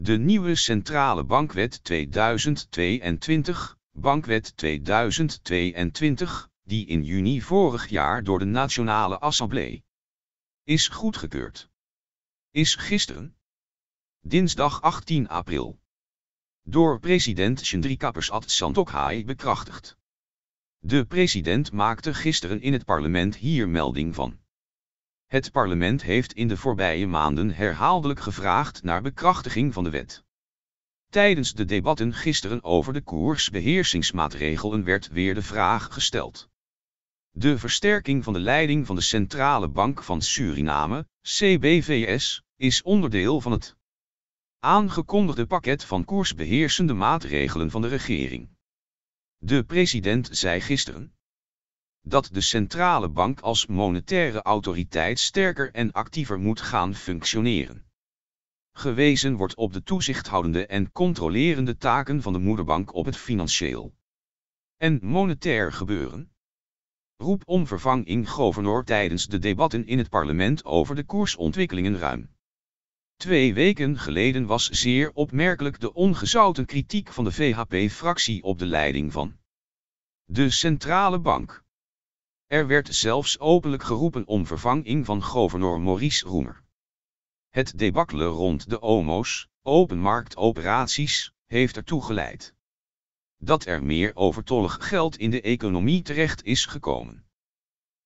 De nieuwe Centrale Bankwet 2022, Bankwet 2022, die in juni vorig jaar door de Nationale Assemblée is goedgekeurd. Is gisteren, dinsdag 18 april, door president ad Santokhai bekrachtigd. De president maakte gisteren in het parlement hier melding van. Het parlement heeft in de voorbije maanden herhaaldelijk gevraagd naar bekrachtiging van de wet. Tijdens de debatten gisteren over de koersbeheersingsmaatregelen werd weer de vraag gesteld. De versterking van de leiding van de Centrale Bank van Suriname, CBVS, is onderdeel van het aangekondigde pakket van koersbeheersende maatregelen van de regering. De president zei gisteren dat de centrale bank als monetaire autoriteit sterker en actiever moet gaan functioneren. Gewezen wordt op de toezichthoudende en controlerende taken van de moederbank op het financieel en monetair gebeuren. Roep om vervanging in governor tijdens de debatten in het parlement over de koersontwikkelingen ruim. Twee weken geleden was zeer opmerkelijk de ongezouten kritiek van de VHP-fractie op de leiding van de centrale bank. Er werd zelfs openlijk geroepen om vervanging van gouverneur Maurice Roemer. Het debakkelen rond de OMO's, openmarktoperaties, heeft ertoe geleid dat er meer overtollig geld in de economie terecht is gekomen.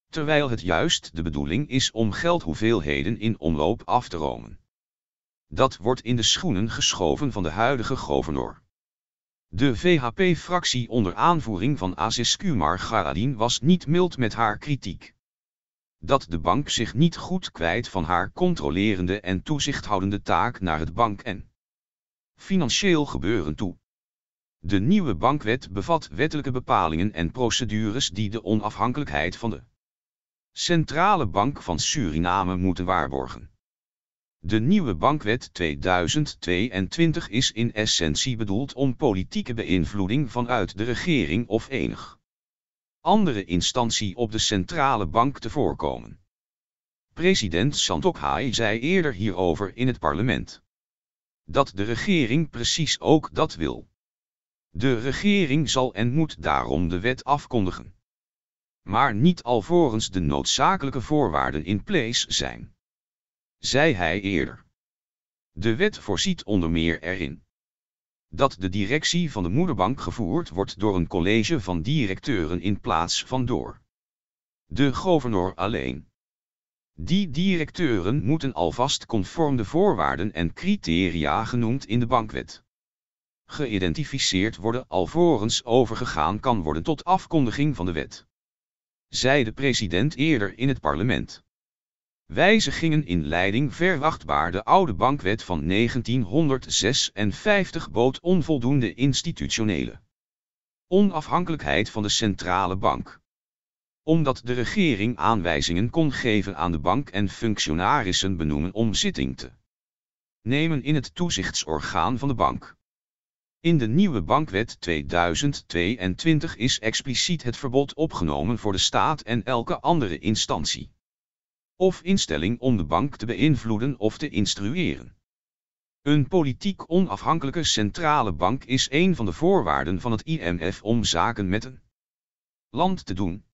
Terwijl het juist de bedoeling is om geldhoeveelheden in omloop af te romen. Dat wordt in de schoenen geschoven van de huidige gouverneur. De VHP-fractie onder aanvoering van Aziz Kumar Garadin was niet mild met haar kritiek. Dat de bank zich niet goed kwijt van haar controlerende en toezichthoudende taak naar het bank- en financieel gebeuren toe. De nieuwe bankwet bevat wettelijke bepalingen en procedures die de onafhankelijkheid van de Centrale Bank van Suriname moeten waarborgen. De nieuwe bankwet 2022 is in essentie bedoeld om politieke beïnvloeding vanuit de regering of enig andere instantie op de centrale bank te voorkomen. President Santokhai zei eerder hierover in het parlement dat de regering precies ook dat wil. De regering zal en moet daarom de wet afkondigen. Maar niet alvorens de noodzakelijke voorwaarden in place zijn zei hij eerder. De wet voorziet onder meer erin dat de directie van de moederbank gevoerd wordt door een college van directeuren in plaats van door de governor alleen. Die directeuren moeten alvast conform de voorwaarden en criteria genoemd in de bankwet geïdentificeerd worden alvorens overgegaan kan worden tot afkondiging van de wet. Zei de president eerder in het parlement. Wijzigingen in leiding verwachtbaar De oude bankwet van 1956 bood onvoldoende institutionele onafhankelijkheid van de centrale bank. Omdat de regering aanwijzingen kon geven aan de bank en functionarissen benoemen om zitting te nemen in het toezichtsorgaan van de bank. In de nieuwe bankwet 2022 is expliciet het verbod opgenomen voor de staat en elke andere instantie of instelling om de bank te beïnvloeden of te instrueren. Een politiek onafhankelijke centrale bank is een van de voorwaarden van het IMF om zaken met een land te doen.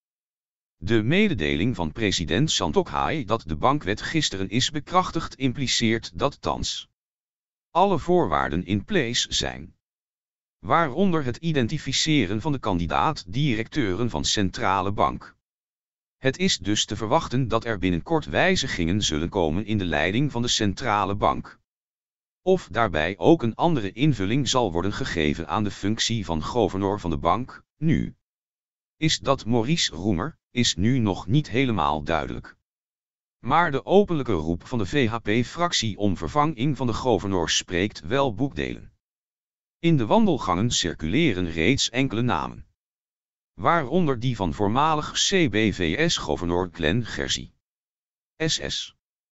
De mededeling van president Santokhai dat de bankwet gisteren is bekrachtigd impliceert dat thans alle voorwaarden in place zijn. Waaronder het identificeren van de kandidaat-directeuren van centrale bank. Het is dus te verwachten dat er binnenkort wijzigingen zullen komen in de leiding van de centrale bank. Of daarbij ook een andere invulling zal worden gegeven aan de functie van gouverneur van de bank, nu. Is dat Maurice Roemer, is nu nog niet helemaal duidelijk. Maar de openlijke roep van de VHP-fractie om vervanging van de gouverneur spreekt wel boekdelen. In de wandelgangen circuleren reeds enkele namen waaronder die van voormalig CBVS-gouverneur Glenn Gersie. SS